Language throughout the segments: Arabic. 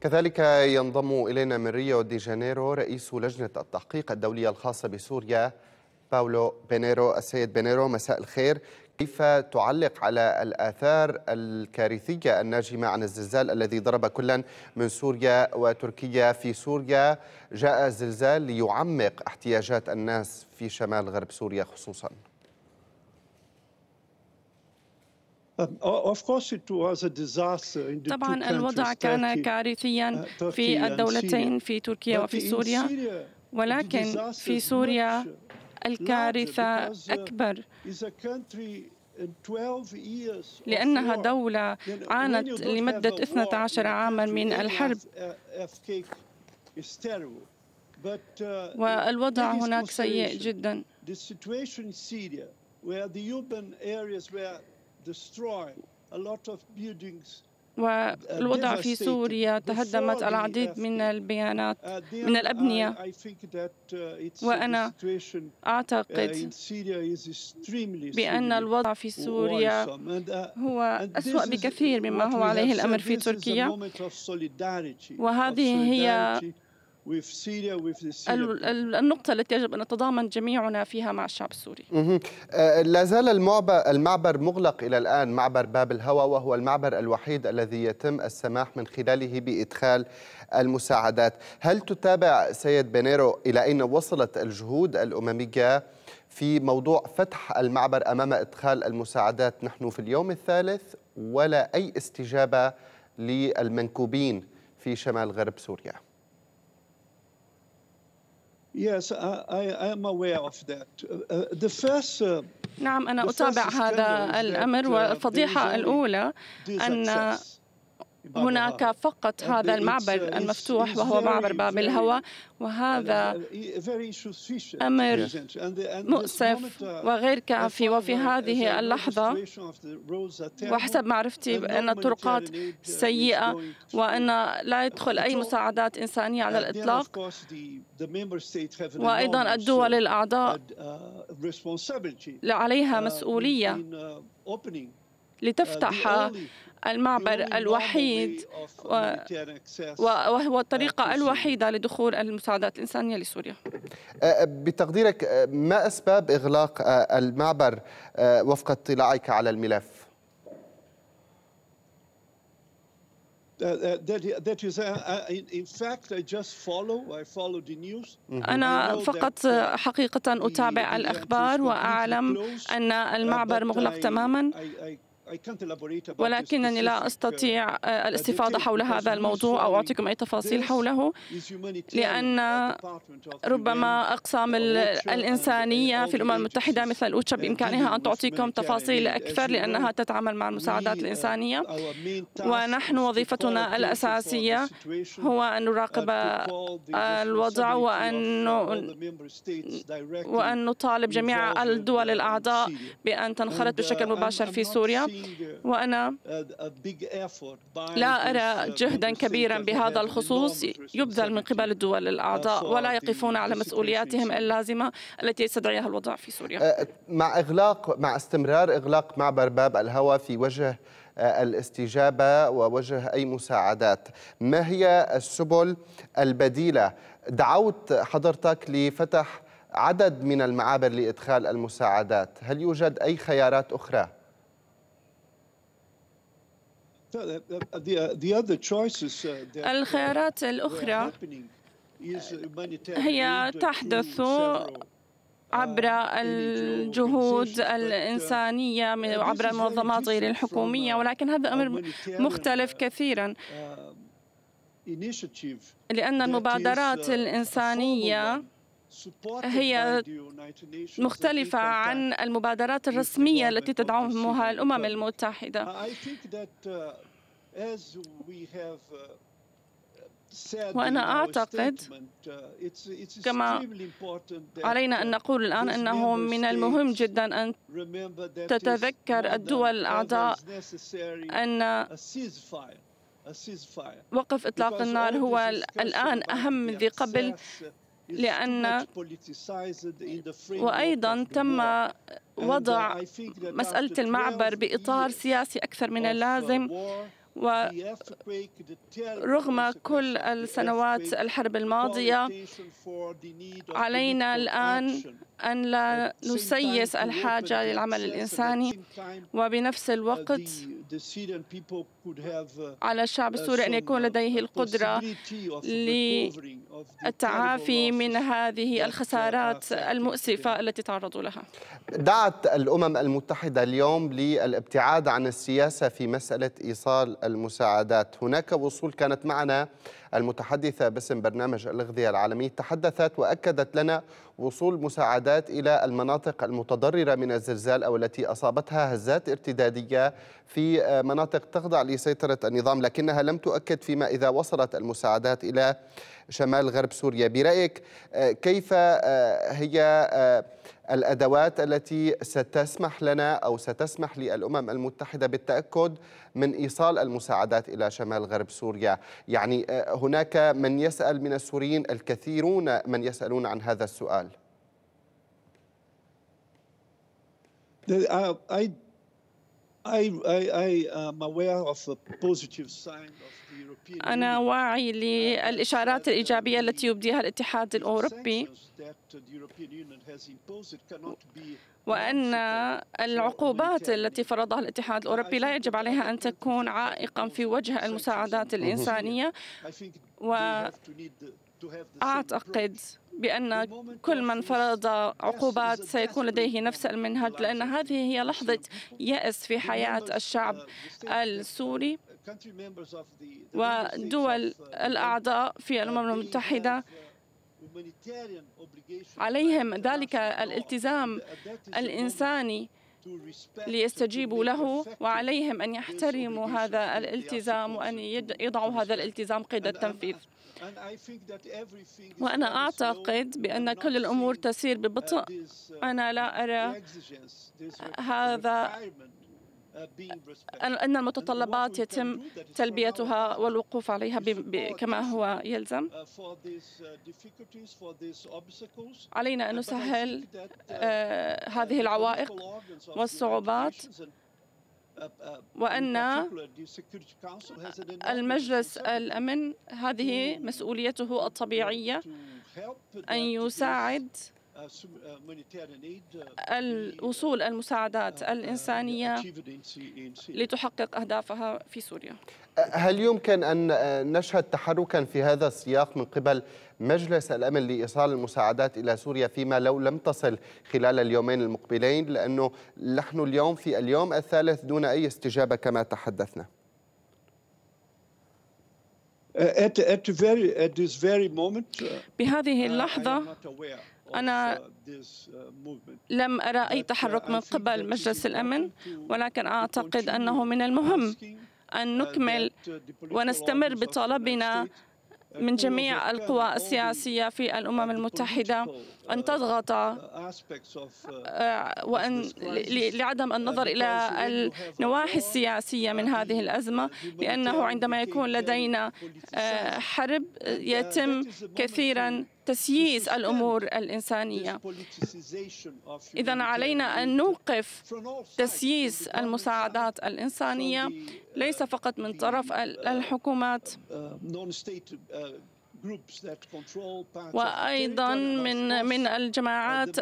كذلك ينضم إلينا من ريو دي جانيرو رئيس لجنة التحقيق الدولية الخاصة بسوريا باولو بينيرو السيد بينيرو مساء الخير كيف تعلق على الآثار الكارثية الناجمة عن الزلزال الذي ضرب كلا من سوريا وتركيا في سوريا جاء الزلزال ليعمق احتياجات الناس في شمال غرب سوريا خصوصاً طبعا الوضع كان uh, كارثيا في الدولتين في تركيا وفي سوريا ولكن في سوريا uh, الكارثة uh, أكبر لأنها دولة عانت لمدة 12 عاما من الحرب والوضع هناك سيء جدا والوضع uh, في سوريا تهدمت العديد من البيانات uh, من الأبنية uh, وأنا أعتقد بأن الوضع في سوريا هو أسوأ بكثير مما هو عليه الأمر في تركيا وهذه هي النقطة التي يجب أن نتضامن جميعنا فيها مع الشعب السوري آه، لا زال المعبر مغلق إلى الآن معبر باب الهوى وهو المعبر الوحيد الذي يتم السماح من خلاله بإدخال المساعدات هل تتابع سيد بنيرو إلى أين وصلت الجهود الأممية في موضوع فتح المعبر أمام إدخال المساعدات نحن في اليوم الثالث ولا أي استجابة للمنكوبين في شمال غرب سوريا Yes, I, I am aware of that. Uh, uh, the first, uh, نعم أنا أتابع هذا الأمر والفضيحة الأولى أن هناك فقط هذا المعبر uh, المفتوح وهو معبر باب الهوى وهذا uh, uh, أمر مؤسف وغير كافي وفي هذه اللحظة وحسب معرفتي بأن الطرقات سيئة وأن لا يدخل أي مساعدات إنسانية على الإطلاق وأيضا الدول الأعضاء عليها مسؤولية لتفتح المعبر الوحيد وهو الطريقة الوحيدة لدخول المساعدات الإنسانية لسوريا أه، أه، بتقديرك أه، ما أسباب إغلاق المعبر وفق اطلاعك على الملف؟ mhm. أنا فقط حقيقة أتابع الأخبار وأعلم أن المعبر uh, مغلق تماما ولكنني لا uh, أستطيع uh, الاستفاضة حول هذا الموضوع أو أعطيكم أي تفاصيل حوله لأن ربما أقسام الإنسانية في الأمم المتحدة مثل أوتشا بإمكانها أن تعطيكم تفاصيل أكثر لأنها تتعامل مع المساعدات uh, الإنسانية ونحن وظيفتنا الأساسية هو أن نراقب الوضع وأن وأن نطالب جميع الدول الأعضاء بأن تنخرط بشكل مباشر في سوريا وأنا لا أرى uh, جهدا كبيرا بهذا الخصوص يبذل من قبل الدول الأعضاء ولا يقفون على مسؤولياتهم اللازمة التي يستدعيها الوضع في سوريا أه، مع إغلاق مع استمرار إغلاق معبر باب الهوى في وجه أه، الاستجابة ووجه أي مساعدات ما هي السبل البديلة دعوت حضرتك لفتح عدد من المعابر لإدخال المساعدات هل يوجد أي خيارات أخرى؟ الخيارات الأخرى هي تحدث uh, عبر الجهود uh, الإنسانية عبر المنظمات غير الحكومية uh, ولكن هذا أمر مختلف كثيرا um, لأن المبادرات الإنسانية هي مختلفة عن المبادرات الرسمية التي تدعمها الأمم المتحدة uh, uh, وأنا أعتقد uh, كما علينا أن نقول الآن أنه من المهم جدا أن تتذكر الدول الأعضاء أن وقف إطلاق النار هو الآن أهم من ذي قبل لأن وأيضا تم uh, وضع مسألة المعبر بإطار سياسي أكثر من uh, اللازم ورغم كل السنوات الحرب الماضية علينا الآن أن لا نسيس الحاجة للعمل الإنساني uh, وبنفس الوقت uh, على الشعب السوري uh, أن يكون لديه القدرة للتعافي من هذه الخسارات المؤسفة التي تعرضوا لها دعت الأمم المتحدة اليوم للابتعاد عن السياسة في مسألة إيصال المساعدات هناك وصول كانت معنا المتحدثة باسم برنامج الأغذية العالمي تحدثت وأكدت لنا وصول مساعدات إلى المناطق المتضررة من الزلزال أو التي أصابتها هزات ارتدادية في مناطق تخضع لسيطرة النظام لكنها لم تؤكد فيما إذا وصلت المساعدات إلى شمال غرب سوريا برأيك آه، كيف آه، هي آه، الأدوات التي ستسمح لنا أو ستسمح للأمم المتحدة بالتأكد من إيصال المساعدات إلى شمال غرب سوريا يعني آه، هناك من يسأل من السوريين الكثيرون من يسألون عن هذا السؤال uh, أنا واعي للإشارات الإيجابية التي يبديها الاتحاد الأوروبي وأن العقوبات التي فرضها الاتحاد الأوروبي لا يجب عليها أن تكون عائقا في وجه المساعدات الإنسانية أعتقد بأن كل من فرض عقوبات سيكون لديه نفس المنهج لأن هذه هي لحظة يأس في حياة الشعب السوري ودول الأعضاء في الأمم المتحدة عليهم ذلك الالتزام الإنساني ليستجيبوا له وعليهم أن يحترموا هذا الالتزام وأن يضعوا هذا الالتزام قيد التنفيذ وأنا أعتقد بأن كل الأمور تسير ببطء أنا لا أرى هذا أن المتطلبات يتم تلبيتها والوقوف عليها كما هو يلزم علينا أن نسهل آه، هذه العوائق والصعوبات وأن المجلس الأمن هذه مسؤوليته الطبيعية أن يساعد الوصول المساعدات آه، آه، الإنسانية آه، لتحقق أهدافها في سوريا هل يمكن أن نشهد تحركا في هذا السياق من قبل مجلس الأمن لإيصال المساعدات إلى سوريا فيما لو لم تصل خلال اليومين المقبلين لأنه نحن اليوم في اليوم الثالث دون أي استجابة كما تحدثنا uh, uh, بهذه اللحظة أنا لم أرى أي تحرك من قبل مجلس الأمن ولكن أعتقد أنه من المهم أن نكمل ونستمر بطلبنا من جميع القوى السياسية في الأمم المتحدة أن تضغط آه، وأن لعدم النظر إلى النواحي السياسية من هذه الأزمة لأنه عندما يكون لدينا آه، حرب آه، يتم كثيرا تسييس الأمور الإنسانية إذا علينا أن نوقف تسييس المساعدات الإنسانية uh, ليس فقط من طرف uh, الحكومات uh, وايضا من من الجماعات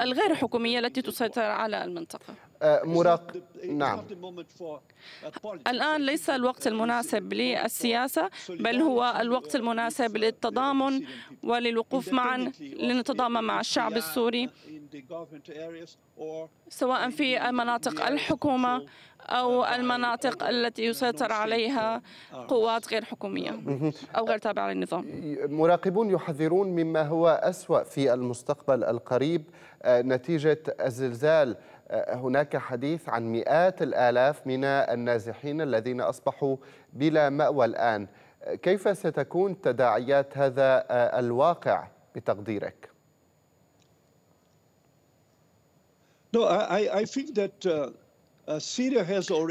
الغير حكوميه التي تسيطر على المنطقه آه، مراق نعم uh, الآن ليس الوقت المناسب للسياسة بل هو الوقت المناسب uh, للتضامن وللوقوف معا لنتضامن مع الشعب السوري سواء في مناطق الحكومة uh, أو المناطق التي يسيطر عليها قوات غير حكومية أو غير تابعة للنظام مراقبون يحذرون مما هو أسوأ في المستقبل القريب آه، نتيجة الزلزال هناك حديث عن مئات الآلاف من النازحين الذين أصبحوا بلا مأوى الآن كيف ستكون تداعيات هذا الواقع بتقديرك؟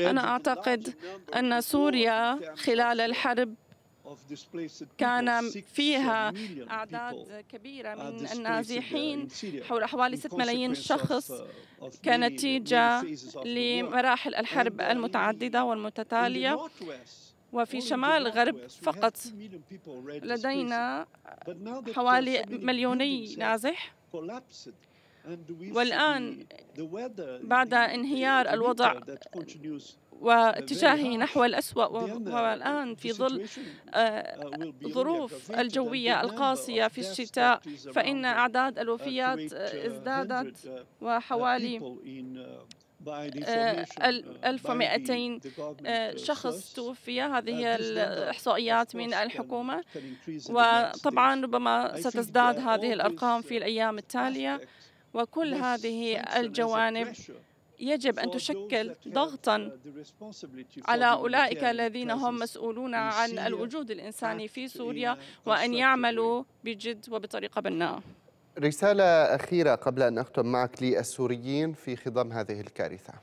أنا أعتقد أن سوريا خلال الحرب كان فيها أعداد كبيرة من النازحين حول حوالي 6 ملايين شخص uh, كنتيجة لمراحل الحرب uh, المتعددة والمتتالية وفي شمال غرب فقط لدينا حوالي مليوني uh, نازح والآن بعد انهيار الوضع uh, واتجاهه نحو الأسوأ uh, والآن في ظل uh, ظروف الجوية القاسية في الشتاء فإن أعداد الوفيات ازدادت وحوالي 1200 شخص توفي هذه هي الإحصائيات من الحكومة وطبعا ربما ستزداد هذه الأرقام في الأيام التالية وكل هذه الجوانب يجب أن تشكل ضغطا على أولئك الذين هم مسؤولون عن الوجود الإنساني في سوريا وأن يعملوا بجد وبطريقة بناءة رسالة أخيرة قبل أن أختم معك للسوريين في خضم هذه الكارثة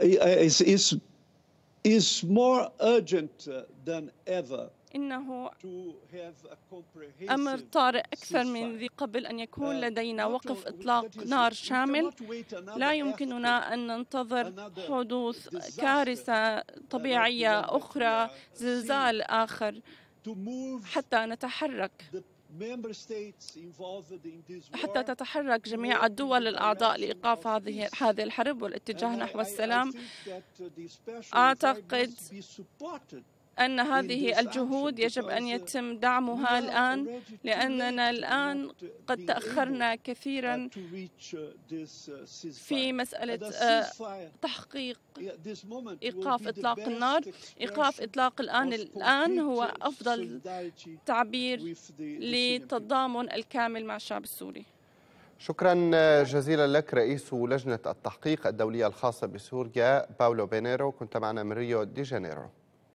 It's, it's, it's more urgent than ever إنه أمر طارئ أكثر من ذي قبل أن يكون uh, لدينا وقف إطلاق نار شامل لا يمكننا أن ننتظر حدوث كارثة طبيعية أخرى زلزال آخر حتى نتحرك حتى تتحرك جميع الدول الأعضاء لإيقاف هذه هذه الحرب والاتجاه نحو السلام uh, أعتقد أن هذه الجهود يجب أن يتم دعمها الآن لأننا الآن قد تأخرنا كثيرا uh, uh, في مسألة uh, تحقيق إيقاف إطلاق النار إيقاف إطلاق الآن الآن هو أفضل تعبير للتضامن الكامل مع الشعب السوري شكرا آه، جزيلا لك رئيس لجنة التحقيق الدولية الخاصة بسوريا باولو بينيرو كنت معنا من ريو دي جانيرو